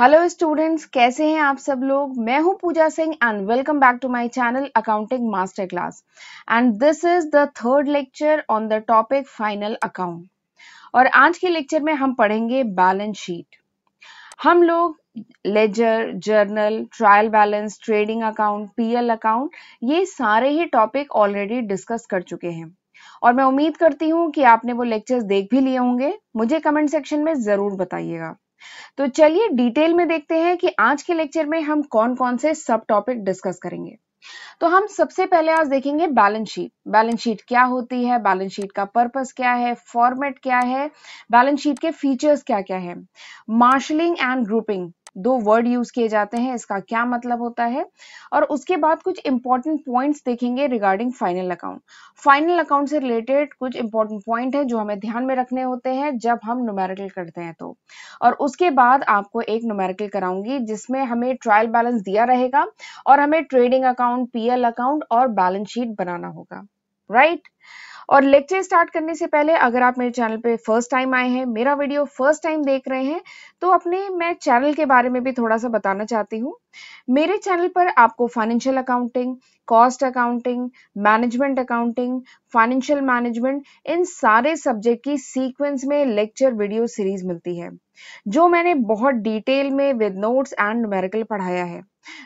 Hello students कैसे हैं आप सब लोग मैं हूं Pooja Singh and welcome back to my channel accounting master class and this is the third lecture on the topic final account और आज के लेक्चर में हम पढ़ेंगे बैलेंस शीट हम लोग ledger journal trial balance trading account PL account ये सारे ही टॉपिक ऑलरेडी डिस्कस कर चुके हैं और मैं उम्मीद करती हूँ कि आपने वो लेक्चर्स देख भी लिए होंगे मुझे कमेंट सेक्शन में ज़रूर बताइएगा तो चलिए डिटेल में देखते हैं कि आज के लेक्चर में हम कौन कौन से सब टॉपिक डिस्कस करेंगे तो हम सबसे पहले आज देखेंगे बैलेंस शीट बैलेंस शीट क्या होती है बैलेंस शीट का पर्पस क्या है फॉर्मेट क्या है बैलेंस शीट के फीचर्स क्या क्या है मार्शलिंग एंड ग्रुपिंग दो वर्ड यूज किए जाते हैं इसका क्या मतलब होता है और उसके बाद कुछ इंपॉर्टेंट पॉइंट्स देखेंगे regarding final account final account से रिलेटेड कुछ इंपॉर्टेंट पॉइंट है जो हमें ध्यान में रखने होते हैं जब हम न्यूमेरिकल करते हैं तो और उसके बाद आपको एक न्यूमेरिकल कराऊंगी जिसमें हमें ट्रायल बैलेंस दिया रहेगा और हमें ट्रेडिंग अकाउंट पीएल अकाउंट और बैलेंस शीट बनाना होगा राइट right? और लेक्चर स्टार्ट करने से पहले अगर आप मेरे चैनल पे फर्स्ट टाइम आए हैं मेरा वीडियो फर्स्ट टाइम देख रहे हैं तो अपने मैं चैनल के बारे में भी थोड़ा सा बताना चाहती हूँ मेरे चैनल पर आपको financial accounting cost accounting management accounting financial management इन सारे सब्जेक्ट की सीक्वेंस में लेक्चर वीडियो सीरीज मिलती है जो मैंने बहुत डिटेल में विद नोट्स एंड मेरिकल पढ़ाया है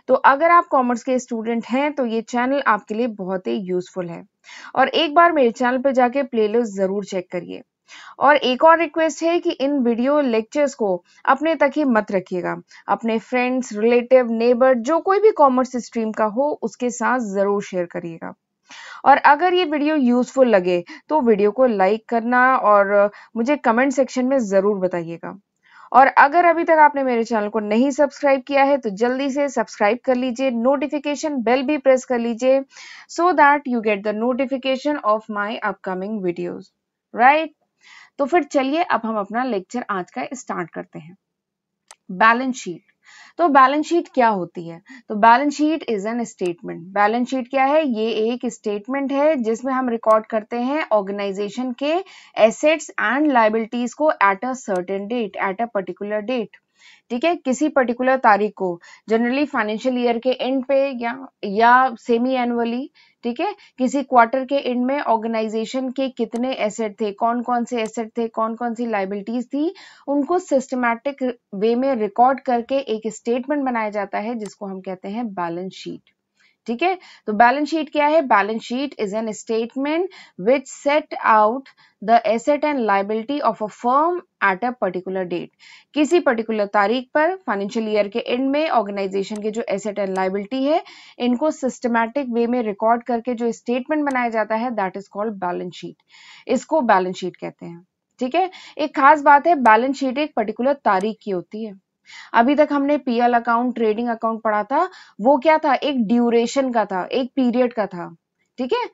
तो अगर आप कॉमर्स के स्टूडेंट हैं तो ये चैनल आपके लिए बहुत ही यूजफुल है और एक बार मेरे चैनल पर जाके प्लेलिस्ट ज़रूर चेक करिए और एक और रिक्वेस्ट है कि इन वीडियो लेक्चर्स को अपने तक ही मत रखिएगा अपने फ्रेंड्स रिलेटिव नेबर जो कोई भी कॉमर्स स्ट्रीम का हो उसके साथ ज़रूर शेयर करिएगा और अगर ये वीडियो यूजफुल लगे तो वीडियो को लाइक करना और मुझे कमेंट सेक्शन में ज़रूर बताइएगा और अगर अभी तक आपने मेरे चैनल को नहीं सब्सक्राइब किया है तो जल्दी से सब्सक्राइब कर लीजिए नोटिफिकेशन बेल भी प्रेस कर लीजिए so that you get the notification of my upcoming videos right तो फिर चलिए अब हम अपना लेक्चर आज का स्टार्ट करते हैं बैलेंस शीट तो बैलेंस शीट क्या होती है तो balance sheet is an statement balance sheet क्या है ये एक स्टेटमेंट है जिसमें हम रिकॉर्ड करते हैं ऑर्गेनाइजेशन के एसेट्स एंड लाइबिलिटीज को at a certain date at a particular date ठीक है किसी पर्टिकुलर तारीख को जनरली फाइनेंशियल ईयर के एंड पे या या सेमी एनुअली ठीक है किसी क्वार्टर के एंड में ऑर्गेनाइजेशन के कितने एसेट थे कौन कौन से एसेट थे कौन कौन सी लाइबिलिटीज थी उनको सिस्टमैटिक वे में रिकॉर्ड करके एक स्टेटमेंट बनाया जाता है जिसको हम कहते हैं बैलेंस शीट ठीक है तो बैलेंस शीट क्या है balance sheet is an statement which set out the asset and liability of a firm at a particular date किसी पर्टिकुलर तारीख पर फाइनेंशियल ईयर के एंड में ऑर्गेनाइजेशन के जो एसेट एंड लाइबिलिटी है इनको सिस्टमैटिक वे में रिकॉर्ड करके जो स्टेटमेंट बनाया जाता है that is called balance sheet इसको बैलेंस शीट कहते हैं ठीक है एक खास बात है बैलेंस शीट एक पर्टिकुलर तारीख की होती है अभी तक हमने पीएल अकाउंट ट्रेडिंग अकाउंट पढ़ा था वो क्या था एक ड्यूरेशन का था एक पीरियड का था ठीक है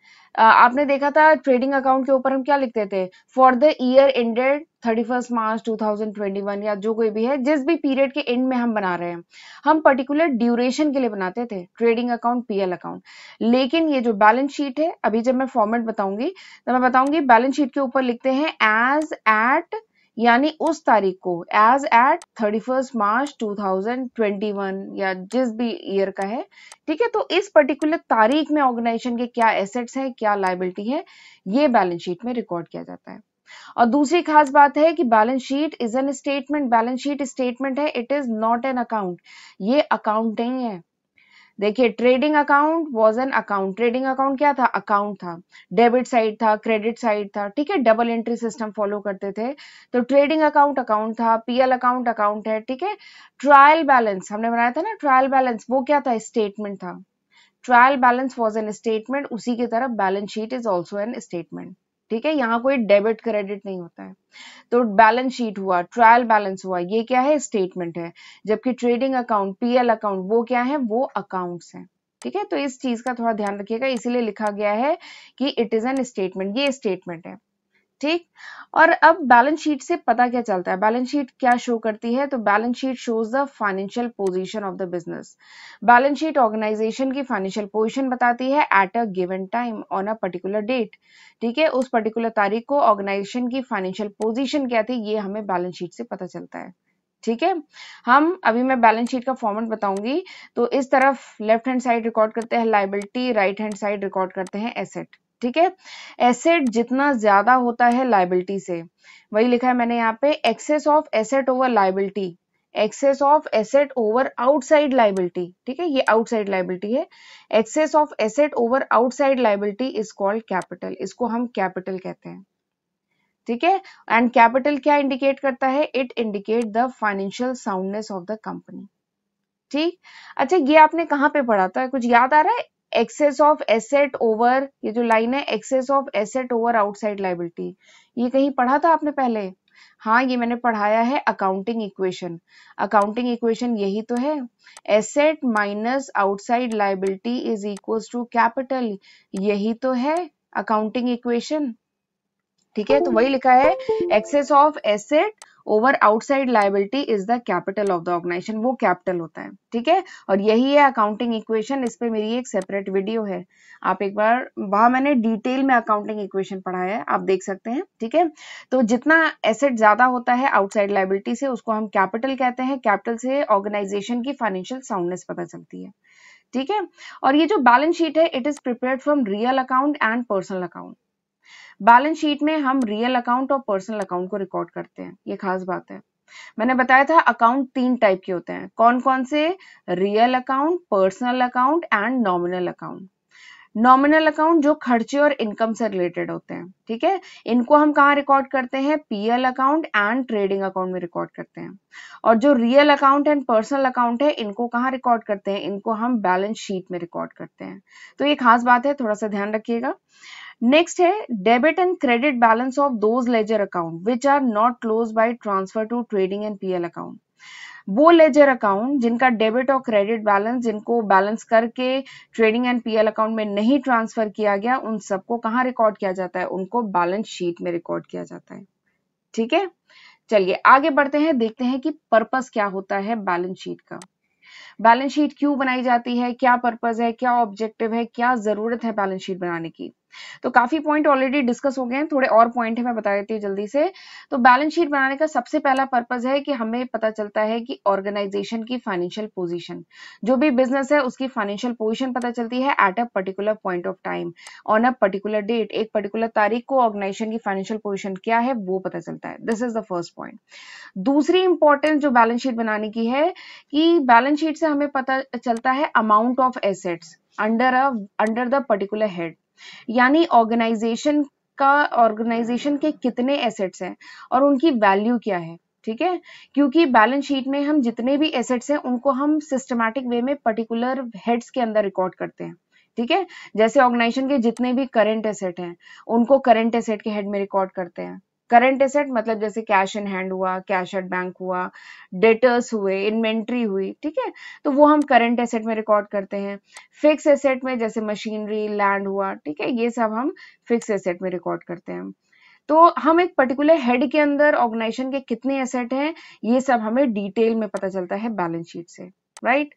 आपने देखा था ट्रेडिंग अकाउंट के ऊपर हम क्या लिखते थे for the year ended thirty first March two thousand twenty one या जो कोई भी है जिस भी पीरियड के एंड में हम बना रहे हैं हम पर्टिकुलर ड्यूरेशन के लिए बनाते थे ट्रेडिंग अकाउंट पीएल अकाउंट लेकिन ये जो बैलेंस शीट है अभी जब मैं फॉर्मेट बताऊंगी तो मैं बताऊंगी बैलेंस शीट के ऊपर लिखते हैं एज एट यानी उस तारीख को as at thirty first March two thousand twenty one या जिस भी ईयर का है ठीक है तो इस पर्टिकुलर तारीख में ऑर्गेनाइजेशन के क्या एसेट्स हैं क्या लाइबिलिटी है ये बैलेंस शीट में रिकॉर्ड किया जाता है और दूसरी खास बात है कि balance sheet is an statement balance sheet statement है it is not an account ये अकाउंट नहीं है देखिए trading account was an account trading account क्या था अकाउंट था डेबिट साइड था क्रेडिट साइड था ठीक है डबल एंट्री सिस्टम फॉलो करते थे तो ट्रेडिंग अकाउंट अकाउंट था पीएल अकाउंट अकाउंट है ठीक है ट्रायल बैलेंस हमने बनाया था ना ट्रायल बैलेंस वो क्या था स्टेटमेंट था trial balance was an statement उसी की तरह balance sheet is also an statement ठीक है यहाँ कोई डेबिट क्रेडिट नहीं होता है तो बैलेंस शीट हुआ ट्रायल बैलेंस हुआ ये क्या है स्टेटमेंट है जबकि ट्रेडिंग अकाउंट पीएल अकाउंट वो क्या है वो अकाउंट्स है ठीक है तो इस चीज का थोड़ा ध्यान रखिएगा इसीलिए लिखा गया है कि इट इज एन स्टेटमेंट ये स्टेटमेंट है ठीक और अब बैलेंस शीट से पता क्या चलता है बैलेंस शीट क्या शो करती है तो balance sheet shows the financial position of the business balance sheet organisation की फाइनेंशियल पोजीशन बताती है at a given time on a particular date ठीक है उस पर्टिकुलर तारीख को ऑर्गेनाइजेशन की फाइनेंशियल पोजिशन क्या थी ये हमें बैलेंस शीट से पता चलता है ठीक है हम अभी मैं बैलेंस शीट का फॉर्मेट बताऊंगी तो इस तरफ लेफ्ट हैंड साइड रिकॉर्ड करते हैं liability right hand side record करते हैं एसेट ठीक है एसेट जितना ज्यादा होता है लाइबिलिटी से वही लिखा है मैंने यहाँ पे excess of asset over liability excess of asset over outside liability ठीक है ये आउटसाइड लाइबिलिटी है excess of asset over outside liability is called capital इसको हम कैपिटल कहते हैं ठीक है एंड कैपिटल क्या इंडिकेट करता है it indicate the financial soundness of the company ठीक अच्छा ये आपने कहां पे पढ़ा था कुछ याद आ रहा है एक्सेस ऑफ एसेट ओवर ये जो लाइन है excess of asset over outside liability ये कहीं पढ़ा था आपने पहले हाँ ये मैंने पढ़ाया है अकाउंटिंग इक्वेशन अकाउंटिंग इक्वेशन यही तो है asset minus outside liability is equal to capital यही तो है अकाउंटिंग इक्वेशन ठीक है तो hmm. वही लिखा है excess of asset over outside liability is the capital of the organisation वो कैपिटल होता है ठीक है और यही है अकाउंटिंग इक्वेशन इस पर मेरी एक सेपरेट वीडियो है आप एक बार वहां मैंने डिटेल में अकाउंटिंग इक्वेशन पढ़ा है आप देख सकते हैं ठीक है तो जितना एसेट ज्यादा होता है आउटसाइड लाइबिलिटी से उसको हम कैपिटल कहते हैं कैपिटल से ऑर्गेनाइजेशन की फाइनेंशियल साउंडनेस पता चलती है ठीक है और ये जो बैलेंस शीट है it is prepare from real account and personal account balance sheet में हम रियल अकाउंट और पर्सनल अकाउंट को रिकॉर्ड करते हैं ये खास बात है मैंने बताया था अकाउंट तीन टाइप के होते हैं कौन कौन से real account personal account and nominal account nominal account जो खर्चे और इनकम से रिलेटेड होते हैं ठीक है इनको हम कहाँ रिकॉर्ड करते हैं PL account and trading account में रिकॉर्ड करते हैं और जो real account and personal account है इनको कहाँ रिकॉर्ड करते हैं इनको हम बैलेंस शीट में रिकॉर्ड करते हैं तो ये खास बात है थोड़ा सा ध्यान रखिएगा नेक्स्ट है debit and credit balance of those ledger account which are not close by transfer to trading and PL account वो लेजर अकाउंट जिनका डेबिट और क्रेडिट बैलेंस जिनको बैलेंस करके ट्रेडिंग एंड पीएल अकाउंट में नहीं ट्रांसफर किया गया उन सबको कहाँ रिकॉर्ड किया जाता है उनको बैलेंस शीट में रिकॉर्ड किया जाता है ठीक है चलिए आगे बढ़ते हैं देखते हैं कि पर्पस क्या होता है बैलेंस शीट का बैलेंस शीट क्यों बनाई जाती है क्या पर्पस है क्या ऑब्जेक्टिव है क्या जरूरत है बैलेंस शीट बनाने की तो काफी पॉइंट ऑलरेडी डिस्कस हो गए हैं थोड़े और पॉइंट है मैं बता देती हूँ जल्दी से तो बैलेंस शीट बनाने का सबसे पहला पर्पज है कि हमें पता चलता है कि ऑर्गेनाइजेशन की फाइनेंशियल पोजिशन जो भी बिजनेस है उसकी फाइनेंशियल पोजिशन पता चलती है at a particular point of time on a particular date एक पर्टिकुलर तारीख को ऑर्गेनाइजेशन की फाइनेंशियल पोजिशन क्या है वो पता चलता है this is the first point दूसरी इंपॉर्टेंस जो बैलेंस शीट बनाने की है कि बैलेंस शीट से हमें पता चलता है amount of assets under under the particular head यानी ऑर्गेनाइजेशन का ऑर्गेनाइजेशन के कितने एसेट्स हैं और उनकी वैल्यू क्या है ठीक है क्योंकि बैलेंस शीट में हम जितने भी एसेट्स हैं उनको हम सिस्टमैटिक वे में पर्टिकुलर हेड्स के अंदर रिकॉर्ड करते हैं ठीक है जैसे ऑर्गेनाइजेशन के जितने भी करंट एसेट हैं उनको करंट एसेट के हेड में रिकॉर्ड करते हैं करंट एसेट मतलब जैसे कैश इन हैंड हुआ कैश एट बैंक हुआ डेटर्स हुए इन्वेंट्री हुई ठीक है तो वो हम करंट एसेट में रिकॉर्ड करते हैं फिक्स एसेट में जैसे मशीनरी लैंड हुआ ठीक है ये सब हम फिक्स एसेट में रिकॉर्ड करते हैं तो हम एक पर्टिकुलर हेड के अंदर ऑर्गेनाइजेशन के कितने एसेट हैं ये सब हमें डिटेल में पता चलता है बैलेंस शीट से राइट right?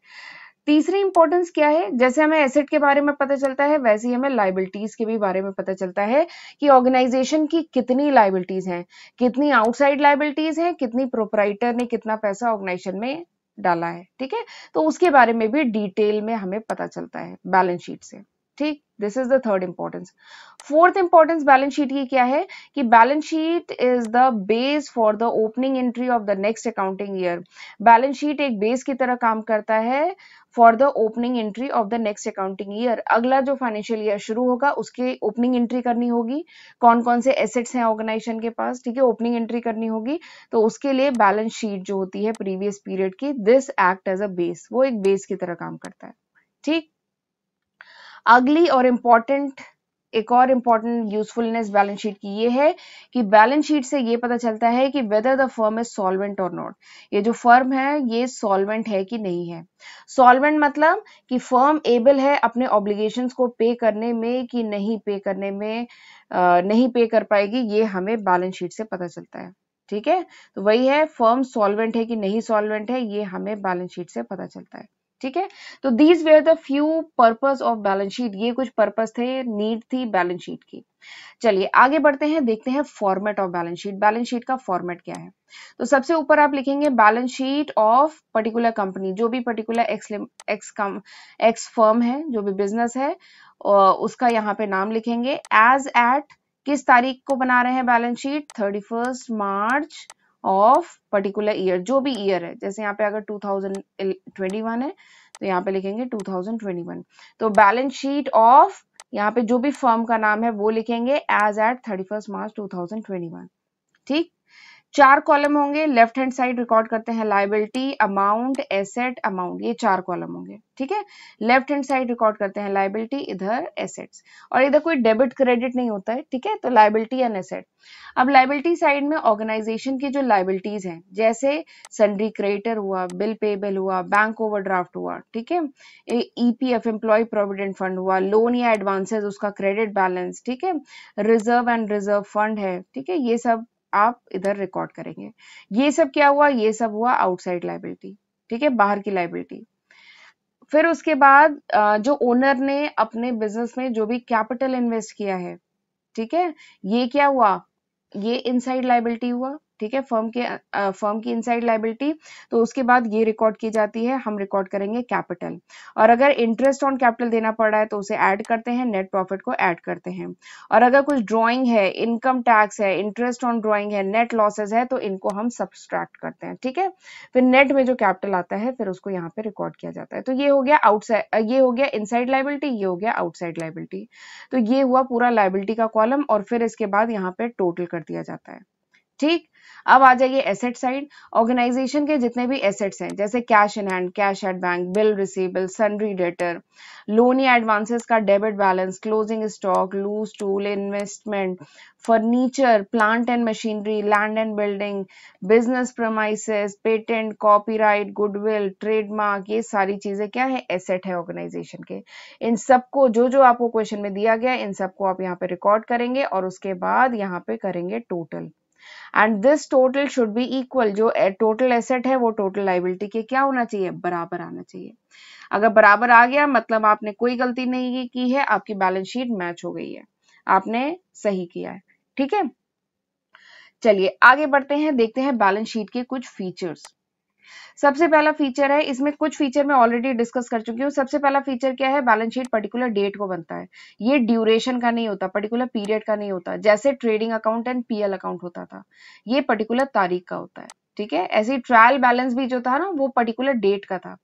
तीसरी इंपॉर्टेंस क्या है जैसे हमें एसेट के बारे में पता चलता है वैसे ही हमें लाइबिलिटीज के भी बारे में पता चलता है कि ऑर्गेनाइजेशन की कितनी लाइबिलिटीज हैं कितनी आउटसाइड लाइबिलिटीज हैं कितनी प्रोपराइटर ने कितना पैसा ऑर्गेनाइजेशन में डाला है ठीक है तो उसके बारे में भी डिटेल में हमें पता चलता है बैलेंस शीट से ठीक this is the third importance fourth importance balance sheet की क्या है कि balance sheet is the base for the opening entry of the next accounting year balance sheet एक बेस की तरह काम करता है for the opening entry of the next accounting year अगला जो फाइनेंशियल ईयर शुरू होगा उसके ओपनिंग एंट्री करनी होगी कौन कौन से एसेट्स हैं ऑर्गेनाइजेशन के पास ठीक है ओपनिंग एंट्री करनी होगी तो उसके लिए बैलेंस शीट जो होती है प्रीवियस पीरियड की this act as a base वो एक बेस की तरह काम करता है ठीक अगली और इम्पॉर्टेंट एक और इम्पॉर्टेंट यूजफुलनेस बैलेंस शीट की ये है कि बैलेंस शीट से ये पता चलता है कि whether the firm is solvent और नॉट ये जो फर्म है ये सॉल्वेंट है कि नहीं है सॉल्वेंट मतलब कि फर्म एबल है अपने ऑब्लिगेशंस को पे करने में कि नहीं पे करने में आ, नहीं पे कर पाएगी ये हमें बैलेंस शीट से पता चलता है ठीक है तो वही है फर्म सॉल्वेंट है कि नहीं सॉल्वेंट है ये हमें बैलेंस शीट से पता चलता है ठीक है तो these were the few purpose of balance sheet ये कुछ पर्पज थे नीड थी बैलेंस शीट की चलिए आगे बढ़ते हैं देखते हैं format of balance sheet balance sheet का फॉर्मेट क्या है तो सबसे ऊपर आप लिखेंगे balance sheet of particular company जो भी particular X X cum X firm है जो भी बिजनेस है उसका यहाँ पे नाम लिखेंगे एज एट किस तारीख को बना रहे हैं balance sheet thirty March of particular year जो भी ईयर है जैसे यहाँ पे अगर 2021 है तो यहाँ पे लिखेंगे 2021 तो बैलेंस शीट ऑफ यहाँ पे जो भी फर्म का नाम है वो लिखेंगे एज एट थर्टी मार्च 2021 ठीक चार कॉलम होंगे लेफ्ट हैंड साइड रिकॉर्ड करते हैं लाइबिलिटी अमाउंट एसेट अमाउंट ये चार कॉलम होंगे ठीक है लेफ्ट हैंड साइड रिकॉर्ड करते हैं लाइबिलिटी इधर एसेट्स और इधर कोई डेबिट क्रेडिट नहीं होता है ठीक है तो लाइबिलिटी एंड एसेट अब लाइबिलिटी साइड में ऑर्गेनाइजेशन की जो लाइबिलिटीज हैं जैसे सन्ड्री क्रेडिटर हुआ बिल पेबल हुआ बैंक ड्राफ्ट हुआ ठीक है ईपीएफ एम्प्लॉय प्रोविडेंट फंड हुआ लोन या एडवांसेज उसका क्रेडिट बैलेंस ठीक है रिजर्व एंड रिजर्व फंड है ठीक है ये सब आप इधर रिकॉर्ड करेंगे ये सब क्या हुआ ये सब हुआ आउटसाइड लाइबिलिटी ठीक है बाहर की लाइबिलिटी फिर उसके बाद जो ओनर ने अपने बिजनेस में जो भी कैपिटल इन्वेस्ट किया है ठीक है ये क्या हुआ ये इनसाइड लाइबिलिटी हुआ ठीक है फर्म के फर्म की इनसाइड लाइबिलिटी तो उसके बाद ये रिकॉर्ड की जाती है हम रिकॉर्ड करेंगे कैपिटल और अगर इंटरेस्ट ऑन कैपिटल देना पड़ रहा है तो उसे ऐड करते हैं नेट प्रॉफिट को ऐड करते हैं और अगर कुछ ड्रॉइंग है इनकम टैक्स है इंटरेस्ट ऑन ड्रॉइंग है नेट लॉसेज है तो इनको हम सब्सट्रैक्ट करते हैं ठीक है फिर नेट में जो कैपिटल आता है फिर उसको यहाँ पे रिकॉर्ड किया जाता है तो ये हो गया आउटसाइड ये हो गया इनसाइड लाइबिलिटी ये हो गया आउटसाइड लाइबिलिटी तो ये हुआ पूरा लाइबिलिटी का कॉलम और फिर इसके बाद यहाँ पे टोटल कर दिया जाता है ठीक अब आ जाइए एसेट साइड ऑर्गेनाइजेशन के जितने भी एसेट्स हैं जैसे cash in hand cash at bank bill receivable sundry debtor loan या एडवांसेस का debit balance closing stock loose tool investment furniture plant and machinery land and building business premises patent copyright goodwill trademark ये सारी चीजें क्या है asset है organisation के इन सबको जो जो आपको क्वेश्चन में दिया गया इन सबको आप यहाँ पे रिकॉर्ड करेंगे और उसके बाद यहाँ पे करेंगे total and this total should be equal जो टोटल eh, एसेट है वो टोटल लाइबिलिटी के क्या होना चाहिए बराबर आना चाहिए अगर बराबर आ गया मतलब आपने कोई गलती नहीं की है आपकी बैलेंस शीट मैच हो गई है आपने सही किया है ठीक है चलिए आगे बढ़ते हैं देखते हैं बैलेंस शीट के कुछ फीचर्स सबसे पहला फीचर है इसमें कुछ फीचर मैं ऑलरेडी डिस्कस कर चुकी हूँ सबसे पहला फीचर क्या है बैलेंस शीट पर्टिकुलर डेट को बनता है ये ड्यूरेशन का नहीं होता पर्टिकुलर पीरियड का नहीं होता जैसे trading account and PL account होता था ये पर्टिकुलर तारीख का होता है ठीक है ऐसे ट्रायल बैलेंस भी जो था ना वो पर्टिकुलर डेट का था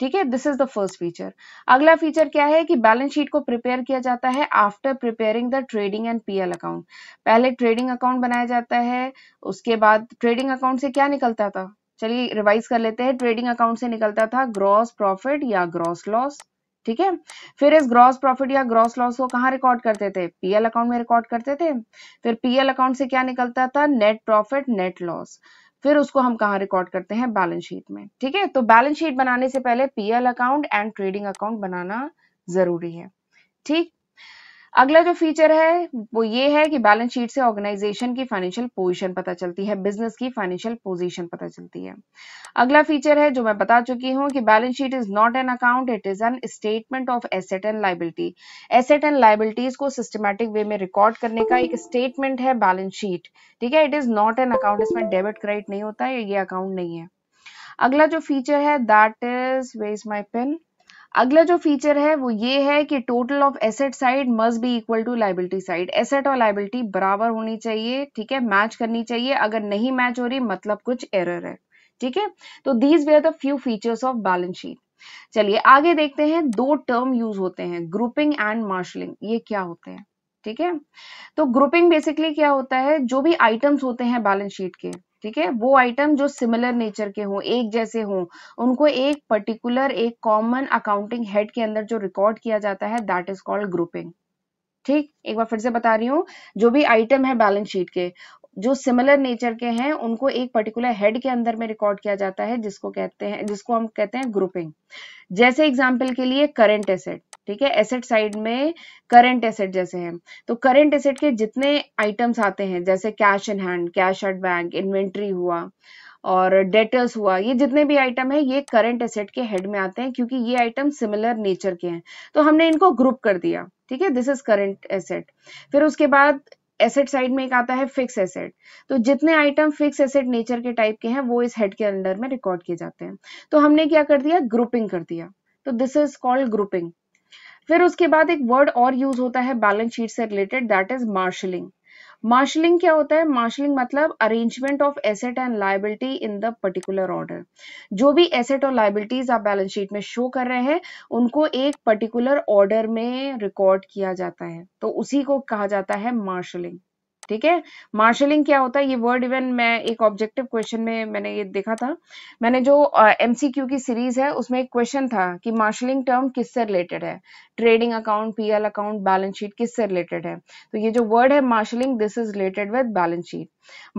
ठीक है this is the first feature अगला फीचर क्या है कि बैलेंस शीट को प्रिपेयर किया जाता है after preparing the trading and PL account पहले ट्रेडिंग अकाउंट बनाया जाता है उसके बाद ट्रेडिंग अकाउंट से क्या निकलता था चलिए रिवाइज कर लेते हैं ट्रेडिंग अकाउंट से निकलता था ग्रॉस प्रॉफिट या ग्रॉस लॉस ठीक है फिर इस ग्रॉस प्रॉफिट या ग्रॉस लॉस को कहा रिकॉर्ड करते थे पीएल अकाउंट में रिकॉर्ड करते थे फिर पीएल अकाउंट से क्या निकलता था नेट प्रॉफिट नेट लॉस फिर उसको हम कहा रिकॉर्ड करते हैं बैलेंस शीट में ठीक है तो बैलेंस शीट बनाने से पहले PL account and trading account बनाना जरूरी है ठीक अगला जो फीचर है वो ये है कि बैलेंस शीट से ऑर्गेनाइजेशन की फाइनेंशियल पोजीशन पता चलती है बिजनेस की फाइनेंशियल पोजीशन पता चलती है अगला फीचर है जो मैं बता चुकी हूँ कि balance sheet is not an account it is an statement of asset and liability asset and liabilities को सिस्टमेटिक वे में रिकॉर्ड करने का एक स्टेटमेंट है बैलेंस शीट ठीक है it is not an account इसमें डेबिट क्रेडिट नहीं होता है ये अकाउंट नहीं है अगला जो फीचर है that is way is my pen अगला जो फीचर है वो ये है कि total of asset side must be equal to liability side asset और लाइबिलिटी बराबर होनी चाहिए ठीक है मैच करनी चाहिए अगर नहीं मैच हो रही मतलब कुछ एरर है ठीक है तो these were the few features of balance sheet चलिए आगे देखते हैं दो टर्म यूज होते हैं ग्रुपिंग एंड मार्शलिंग ये क्या होते हैं ठीक है तो ग्रुपिंग बेसिकली क्या होता है जो भी आइटम्स होते हैं बैलेंस शीट के ठीक है वो आइटम जो सिमिलर नेचर के हों एक जैसे हों उनको एक पर्टिकुलर एक कॉमन अकाउंटिंग हेड के अंदर जो रिकॉर्ड किया जाता है दैट इज कॉल्ड ग्रुपिंग ठीक एक बार फिर से बता रही हूँ जो भी आइटम है बैलेंस शीट के जो सिमिलर नेचर के हैं उनको एक पर्टिकुलर हेड के अंदर में रिकॉर्ड किया जाता है जिसको कहते हैं जिसको हम कहते हैं ग्रुपिंग जैसे एग्जाम्पल के लिए करेंट एसेट ठीक है एसेट साइड में करंट एसेट जैसे हैं तो करंट एसेट के जितने आइटम्स आते हैं जैसे cash in hand cash at bank inventory हुआ और डेटर्स हुआ ये जितने भी आइटम है ये करंट एसेट के हेड में आते हैं क्योंकि ये आइटम सिमिलर नेचर के हैं तो हमने इनको ग्रुप कर दिया ठीक है दिस इज करंट एसेट फिर उसके बाद एसेट साइड में एक आता है फिक्स एसेट तो जितने आइटम फिक्स एसेट नेचर के टाइप के हैं वो इस हेड के अंडर में रिकॉर्ड किए जाते हैं तो हमने क्या कर दिया ग्रुपिंग कर दिया तो दिस इज कॉल्ड ग्रुपिंग फिर उसके बाद एक वर्ड और यूज होता है बैलेंस शीट से related that is marshalling marshalling क्या होता है मार्शलिंग मतलब arrangement of asset and liability in the particular order जो भी एसेट और लाइबिलिटीज आप बैलेंस शीट में शो कर रहे हैं उनको एक पर्टिकुलर ऑर्डर में रिकॉर्ड किया जाता है तो उसी को कहा जाता है मार्शलिंग ठीक है मार्शलिंग क्या होता है ये वर्ड इवन मैं एक ऑब्जेक्टिव क्वेश्चन में मैंने ये देखा था मैंने जो एमसीक्यू uh, की सीरीज है उसमें एक क्वेश्चन था कि मार्शलिंग टर्म किससे रिलेटेड है trading account PL account balance sheet किससे रिलेटेड है तो ये जो वर्ड है marshalling this is related with balance sheet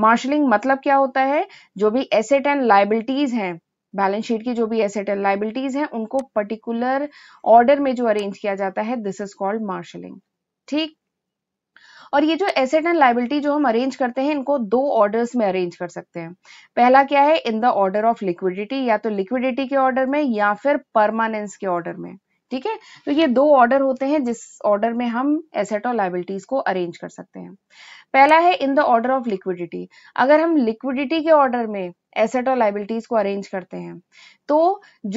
marshalling मतलब क्या होता है जो भी एसेट एंड लाइबिलिटीज है बैलेंस शीट की जो भी एसेट एंड लाइबिलिटीज है उनको पर्टिकुलर ऑर्डर में जो अरेन्ज किया जाता है दिस इज कॉल्ड मार्शलिंग ठीक और ये जो एसेट एंड लाइबिलिटी जो हम अरेंज करते हैं इनको दो ऑर्डर्स में अरेंज कर सकते हैं पहला क्या है in the order of liquidity या तो लिक्विडिटी के ऑर्डर में या फिर परमानेंस के ऑर्डर में ठीक है तो ये दो ऑर्डर होते हैं जिस ऑर्डर में हम एसेट और लाइबिलिटीज को अरेंज कर सकते हैं पहला है in the order of liquidity अगर हम लिक्विडिटी के ऑर्डर में एसेट और लाइबिलिटीज को अरेंज करते हैं तो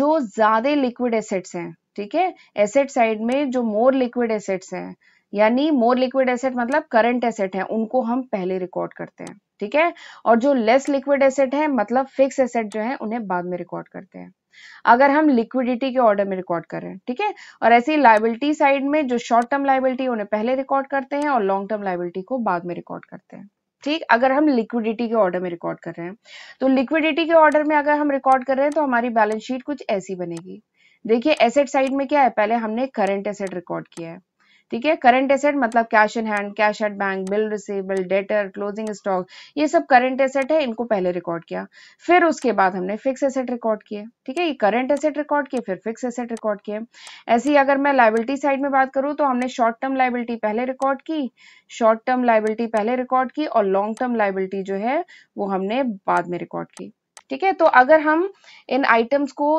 जो ज्यादा लिक्विड एसेट्स हैं ठीक है एसेट साइड में जो मोर लिक्विड एसेट्स हैं यानी मोर लिक्विड एसेट मतलब करंट एसेट है उनको हम पहले रिकॉर्ड करते हैं ठीक है और जो लेस लिक्विड एसेट है मतलब फिक्स एसेट जो है उन्हें बाद में रिकॉर्ड करते हैं अगर हम लिक्विडिटी के ऑर्डर में रिकॉर्ड कर रहे हैं ठीक है और ऐसी लाइबिलिटी साइड में जो शॉर्ट टर्म लाइबिलिटी उन्हें पहले रिकॉर्ड करते हैं और लॉन्ग टर्म लाइबिलिटी को बाद में रिकॉर्ड करते हैं ठीक अगर हम लिक्विडिटी के ऑर्डर में रिकॉर्ड कर रहे हैं तो लिक्विडिटी के ऑर्डर में अगर हम रिकॉर्ड कर रहे हैं तो हमारी बैलेंस शीट कुछ ऐसी बनेगी देखिए एसेट साइड में क्या है पहले हमने करंट एसेट रिकॉर्ड किया है ठीक है करंट एसेट मतलब cash in hand cash at bank bill receivable debtor closing stock ये सब करंट एसेट है इनको पहले रिकॉर्ड किया फिर उसके बाद हमने फिक्स एसेट रिकॉर्ड किए ठीक है ये करंट एसेट रिकॉर्ड किए फिर फिक्स एसेट रिकॉर्ड किए ऐसी अगर मैं लाइबिलिटी साइड में बात करूं तो हमने शॉर्ट टर्म लाइबिलिटी पहले रिकॉर्ड की शॉर्ट टर्म लाइबिलिटी पहले रिकॉर्ड की और लॉन्ग टर्म लाइबिलिटी जो है वो हमने बाद में रिकॉर्ड की ठीक है तो अगर हम इन आइटम्स को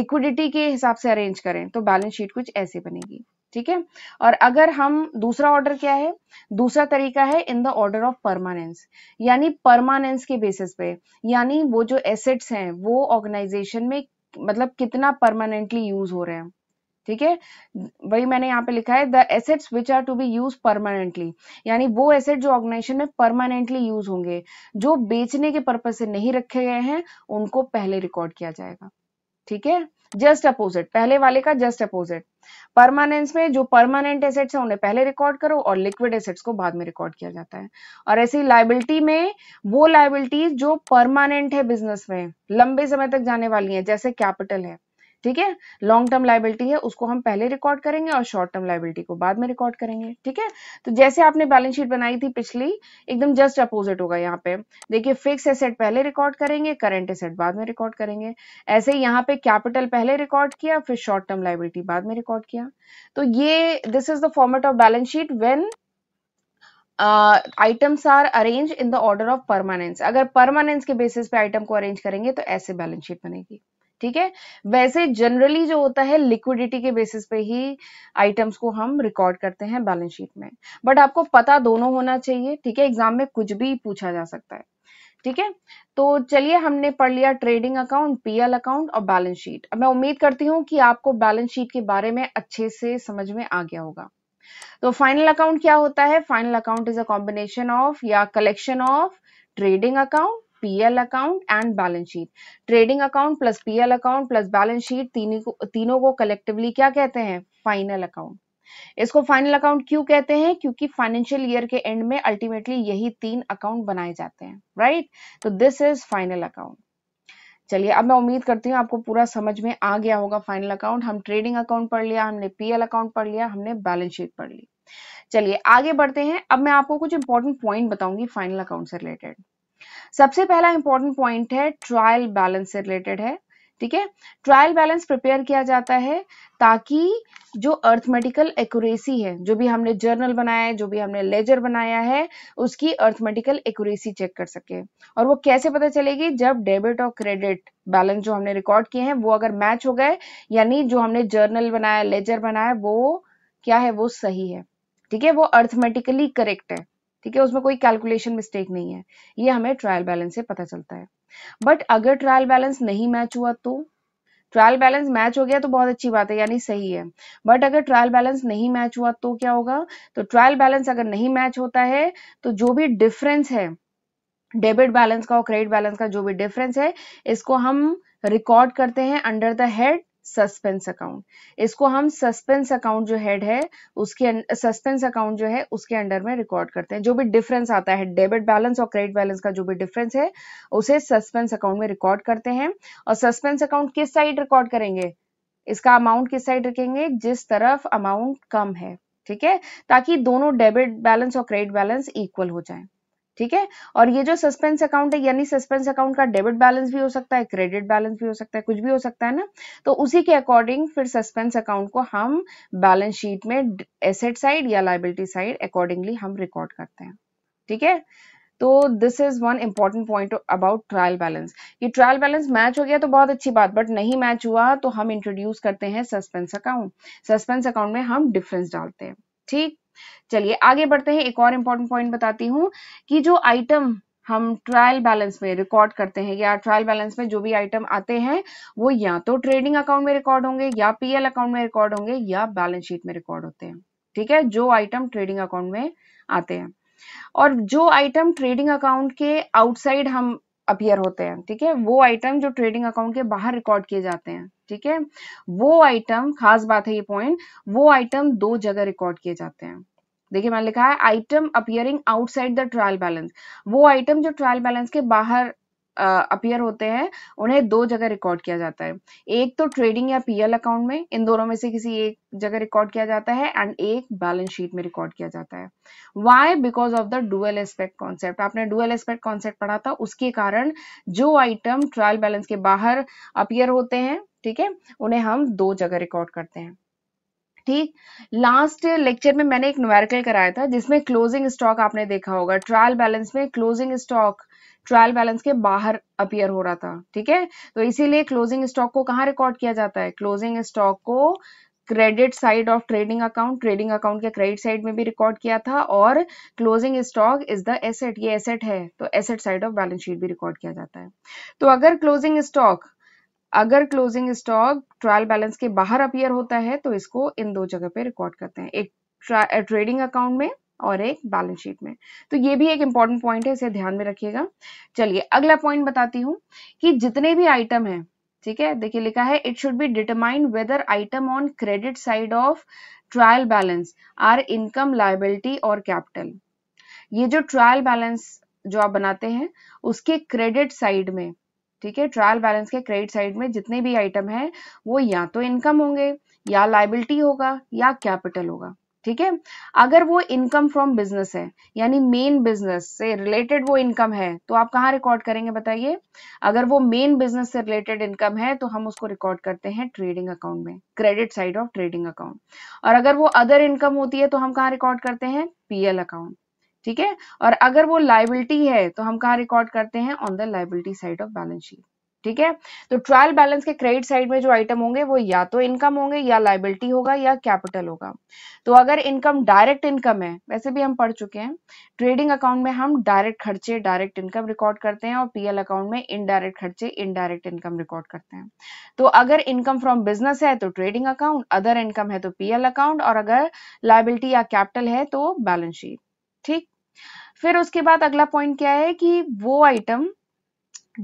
लिक्विडिटी के हिसाब से अरेंज करें तो बैलेंस शीट कुछ ऐसे बनेगी ठीक है और अगर हम दूसरा ऑर्डर क्या है दूसरा तरीका है in the order of permanence यानी परमानेंस के बेसिस पे यानी वो जो एसेट्स हैं वो ऑर्गेनाइजेशन में मतलब कितना परमानेंटली यूज हो रहे हैं ठीक है वही मैंने यहाँ पे लिखा है the assets which are to be use permanently यानी वो एसेट जो ऑर्गेनाइजेशन में परमानेंटली यूज होंगे जो बेचने के पर्पज से नहीं रखे गए हैं उनको पहले रिकॉर्ड किया जाएगा ठीक है जस्ट अपोजिट पहले वाले का जस्ट अपोजिट परमानेंस में जो परमानेंट एसेट्स है उन्हें पहले रिकॉर्ड करो और लिक्विड एसेट्स को बाद में रिकॉर्ड किया जाता है और ऐसी लाइबिलिटी में वो लाइबिलिटीज जो परमानेंट है बिजनेस में लंबे समय तक जाने वाली है जैसे कैपिटल है ठीक है लॉन्ग टर्म लाइबिलिटी है उसको हम पहले रिकॉर्ड करेंगे और शॉर्ट टर्म लाइबिलिटी को बाद में रिकॉर्ड करेंगे ठीक है तो जैसे आपने बैलेंस शीट बनाई थी पिछली एकदम जस्ट अपोजिट होगा यहाँ पे देखिए फिक्स एसेट पहले रिकॉर्ड करेंगे करंट एसेट बाद में रिकॉर्ड करेंगे ऐसे ही यहाँ पे कैपिटल पहले रिकॉर्ड किया फिर शॉर्ट टर्म लाइबिलिटी बाद में रिकॉर्ड किया तो ये this is the format of balance sheet when items are arrange in the order of permanence अगर परमानेंस के बेसिस पे आइटम को अरेंज करेंगे तो ऐसे बैलेंस शीट बनेगी ठीक है वैसे जनरली जो होता है लिक्विडिटी के बेसिस पे ही आइटम्स को हम रिकॉर्ड करते हैं बैलेंस शीट में बट आपको पता दोनों होना चाहिए ठीक है एग्जाम में कुछ भी पूछा जा सकता है ठीक है तो चलिए हमने पढ़ लिया ट्रेडिंग अकाउंट पीएल अकाउंट और बैलेंस शीट अब मैं उम्मीद करती हूँ कि आपको बैलेंस शीट के बारे में अच्छे से समझ में आ गया होगा तो फाइनल अकाउंट क्या होता है final account is a combination of या collection of trading account PL account and balance sheet trading account plus PL account plus balance sheet तीनों को कलेक्टिवली क्या कहते हैं फाइनल अकाउंट इसको फाइनल अकाउंट क्यों कहते हैं क्योंकि फाइनेंशियल ईयर के एंड में अल्टीमेटली यही तीन अकाउंट बनाए जाते हैं राइट तो दिस इज फाइनल अकाउंट चलिए अब मैं उम्मीद करती हूँ आपको पूरा समझ में आ गया होगा फाइनल अकाउंट हम ट्रेडिंग अकाउंट पढ़ लिया हमने पीएल अकाउंट पढ़ लिया हमने बैलेंस शीट पढ़ ली चलिए आगे बढ़ते हैं अब मैं आपको कुछ इंपॉर्टेंट पॉइंट बताऊंगी फाइनल अकाउंट से रिलेटेड सबसे पहला इंपॉर्टेंट पॉइंट है ट्रायल बैलेंस से रिलेटेड है ठीक है ट्रायल बैलेंस प्रिपेयर किया जाता है ताकि जो अर्थमेटिकल एक्यूरेसी है जो भी हमने जर्नल बनाया है जो भी हमने लेजर बनाया है उसकी अर्थमेटिकल एक्यूरेसी चेक कर सके और वो कैसे पता चलेगी जब डेबिट और क्रेडिट बैलेंस जो हमने रिकॉर्ड किए हैं वो अगर मैच हो गए यानी जो हमने जर्नल बनाया लेजर बनाया वो क्या है वो सही है ठीक है वो अर्थमेटिकली करेक्ट है ठीक है उसमें कोई कैलकुलेशन मिस्टेक नहीं है ये हमें ट्रायल बैलेंस से पता चलता है बट अगर ट्रायल बैलेंस नहीं मैच हुआ तो ट्रायल बैलेंस मैच हो गया तो बहुत अच्छी बात है यानी सही है बट अगर ट्रायल बैलेंस नहीं मैच हुआ तो क्या होगा तो ट्रायल बैलेंस अगर नहीं मैच होता है तो जो भी डिफरेंस है डेबिट बैलेंस का और क्रेडिट बैलेंस का जो भी डिफरेंस है इसको हम रिकॉर्ड करते हैं under the head suspense account इसको हम सस्पेंस अकाउंट जो हेड है उसके सस्पेंस अं-, अकाउंट जो है उसके अंडर में रिकॉर्ड करते हैं जो भी डिफरेंस आता है डेबिट बैलेंस और क्रेडिट बैलेंस का जो भी डिफरेंस है उसे सस्पेंस अकाउंट में रिकॉर्ड करते हैं और सस्पेंस अकाउंट किस साइड रिकॉर्ड करेंगे इसका अमाउंट किस साइड रखेंगे जिस तरफ अमाउंट कम है ठीक है ताकि दोनों डेबिट बैलेंस और क्रेडिट बैलेंस इक्वल हो जाए ठीक है और ये जो सस्पेंस अकाउंट है यानी सस्पेंस अकाउंट का डेबिट बैलेंस भी हो सकता है क्रेडिट बैलेंस भी हो सकता है कुछ भी हो सकता है ना तो उसी के अकॉर्डिंग फिर सस्पेंस अकाउंट को हम बैलेंस शीट में एसेट साइड या लाइबिलिटी साइड अकॉर्डिंगली हम रिकॉर्ड करते हैं ठीक है तो this is one important point about trial balance ये ट्रायल बैलेंस मैच हो गया तो बहुत अच्छी बात बट नहीं मैच हुआ तो हम इंट्रोड्यूस करते हैं सस्पेंस अकाउंट सस्पेंस अकाउंट में हम डिफरेंस डालते हैं ठीक चलिए आगे बढ़ते हैं एक और इम्पोर्टेंट पॉइंट बताती हूँ कि जो आइटम हम ट्रायल बैलेंस में रिकॉर्ड करते हैं या ट्रायल बैलेंस में जो भी आइटम आते हैं वो या तो ट्रेडिंग अकाउंट में रिकॉर्ड होंगे या पीएल अकाउंट में रिकॉर्ड होंगे या बैलेंस शीट में रिकॉर्ड होते हैं ठीक है जो आइटम ट्रेडिंग अकाउंट में आते हैं और जो आइटम ट्रेडिंग अकाउंट के आउटसाइड हम अपियर होते हैं ठीक है वो आइटम जो ट्रेडिंग अकाउंट के बाहर रिकॉर्ड किए जाते हैं ठीक है वो आइटम खास बात है ये पॉइंट वो आइटम दो जगह रिकॉर्ड किए जाते हैं देखिए मैंने लिखा है item appearing outside the trial balance वो आइटम जो ट्रायल बैलेंस के बाहर अपियर uh, होते हैं उन्हें दो जगह रिकॉर्ड किया जाता है एक तो ट्रेडिंग या पीएल अकाउंट में इन दोनों में से किसी एक जगह रिकॉर्ड किया जाता है एंड एक बैलेंस शीट में रिकॉर्ड किया जाता है why because of the dual aspect concept आपने डुअल एस्पेक्ट कॉन्सेप्ट पढ़ा था उसके कारण जो आइटम ट्रायल बैलेंस के बाहर अपियर होते हैं ठीक है उन्हें हम दो जगह रिकॉर्ड करते हैं थी लास्ट लेक्चर में मैंने एक न्यूमेरिकल कराया था जिसमें क्लोजिंग स्टॉक आपने देखा होगा ट्रायल बैलेंस में क्लोजिंग स्टॉक ट्रायल बैलेंस के बाहर अपियर हो रहा था ठीक है तो इसीलिए क्लोजिंग स्टॉक को कहाँ रिकॉर्ड किया जाता है क्लोजिंग स्टॉक को credit side of trading account trading account के क्रेडिट साइड में भी रिकॉर्ड किया था और closing stock is the asset ये एसेट है तो asset side of balance sheet भी रिकॉर्ड किया जाता है तो अगर क्लोजिंग स्टॉक अगर क्लोजिंग स्टॉक ट्रायल बैलेंस के बाहर अपियर होता है तो इसको इन दो जगह पे रिकॉर्ड करते हैं एक ट्रेडिंग अकाउंट में और एक बैलेंस शीट में तो ये भी एक इंपॉर्टेंट पॉइंट है इसे ध्यान में रखिएगा चलिए अगला पॉइंट बताती हूँ कि जितने भी आइटम है ठीक है देखिए लिखा है it should be determine whether item on credit side of trial balance are income liability और कैपिटल ये जो ट्रायल बैलेंस जो आप बनाते हैं उसके क्रेडिट साइड में ठीक है ट्रायल बैलेंस के क्रेडिट साइड में जितने भी आइटम हैं वो या तो इनकम होंगे या लाइबिलिटी होगा या कैपिटल होगा ठीक है अगर वो इनकम फ्रॉम बिजनेस है यानी मेन बिजनेस से रिलेटेड वो इनकम है तो आप कहाँ रिकॉर्ड करेंगे बताइए अगर वो मेन बिजनेस से रिलेटेड इनकम है तो हम उसको रिकॉर्ड करते हैं ट्रेडिंग अकाउंट में credit side of trading account और अगर वो अदर इनकम होती है तो हम कहाँ रिकॉर्ड करते हैं पीएल अकाउंट ठीक है और अगर वो लाइबिलिटी है तो हम कहाँ रिकॉर्ड करते हैं on the liability side of balance sheet ठीक है तो ट्रायल बैलेंस के क्रेडिट साइड में जो आइटम होंगे वो या तो इनकम होंगे या लाइबिलिटी होगा या कैपिटल होगा तो अगर इनकम डायरेक्ट इनकम है वैसे भी हम पढ़ चुके हैं ट्रेडिंग अकाउंट में हम डायरेक्ट खर्चे डायरेक्ट इनकम रिकॉर्ड करते हैं और पीएल अकाउंट में इनडायरेक्ट खर्चे इनडायरेक्ट इनकम रिकॉर्ड करते हैं तो अगर इनकम फ्रॉम बिजनेस है तो ट्रेडिंग अकाउंट अदर इनकम है तो पीएल अकाउंट और अगर लाइबिलिटी या कैपिटल है तो बैलेंस शीट ठीक फिर उसके बाद अगला पॉइंट क्या है कि वो item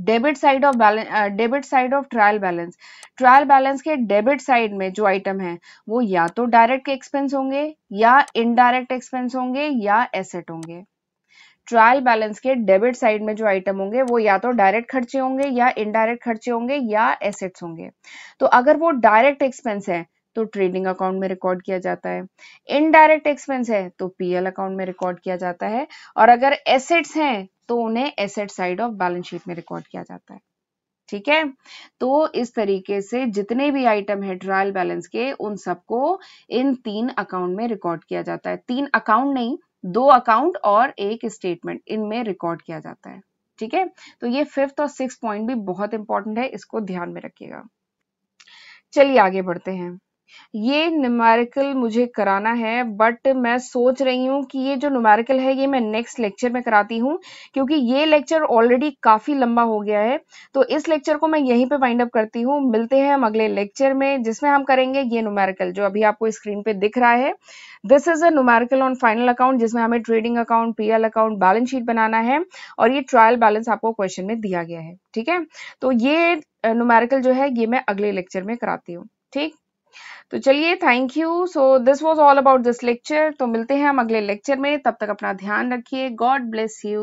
debit side of balance debit side of trial balance trial balance के डेबिट साइड में जो आइटम है वो या तो डायरेक्ट एक्सपेंस होंगे या इनडायरेक्ट एक्सपेंस होंगे या एसेट होंगे ट्रायल बैलेंस के डेबिट साइड में जो आइटम होंगे वो या तो डायरेक्ट खर्चे होंगे या इनडायरेक्ट खर्चे होंगे या एसेट्स होंगे तो अगर वो डायरेक्ट एक्सपेंस है तो ट्रेडिंग अकाउंट में रिकॉर्ड किया जाता है इनडायरेक्ट एक्सपेंस है तो पीएल अकाउंट में रिकॉर्ड किया जाता है और अगर एसेट्स हैं तो उन्हें asset side of balance sheet में रिकॉर्ड किया जाता है ठीक है तो इस तरीके से जितने भी आइटम है ट्रायल बैलेंस के उन सबको इन तीन अकाउंट में रिकॉर्ड किया जाता है तीन अकाउंट नहीं दो अकाउंट और एक स्टेटमेंट इनमें रिकॉर्ड किया जाता है ठीक है तो ये फिफ्थ और सिक्स पॉइंट भी बहुत इंपॉर्टेंट है इसको ध्यान में रखिएगा चलिए आगे बढ़ते हैं ये न्यूमेरिकल मुझे कराना है बट मैं सोच रही हूँ कि ये जो न्यूमेरिकल है ये मैं नेक्स्ट लेक्चर में कराती हूँ क्योंकि ये लेक्चर ऑलरेडी काफ़ी लंबा हो गया है तो इस लेक्चर को मैं यहीं पे वाइंड अप करती हूँ मिलते हैं हम अगले लेक्चर में जिसमें हम करेंगे ये न्यूमेरिकल जो अभी आपको स्क्रीन पे दिख रहा है this is a numerical on final account जिसमें हमें trading account P account balance sheet बनाना है और ये ट्रायल बैलेंस आपको क्वेश्चन में दिया गया है ठीक है तो ये न्यूमेरिकल जो है ये मैं अगले लेक्चर में कराती हूँ ठीक तो चलिए thank you so this was all about this lecture तो मिलते हैं हम अगले लेक्चर में तब तक अपना ध्यान रखिए गॉड ब्लेस यू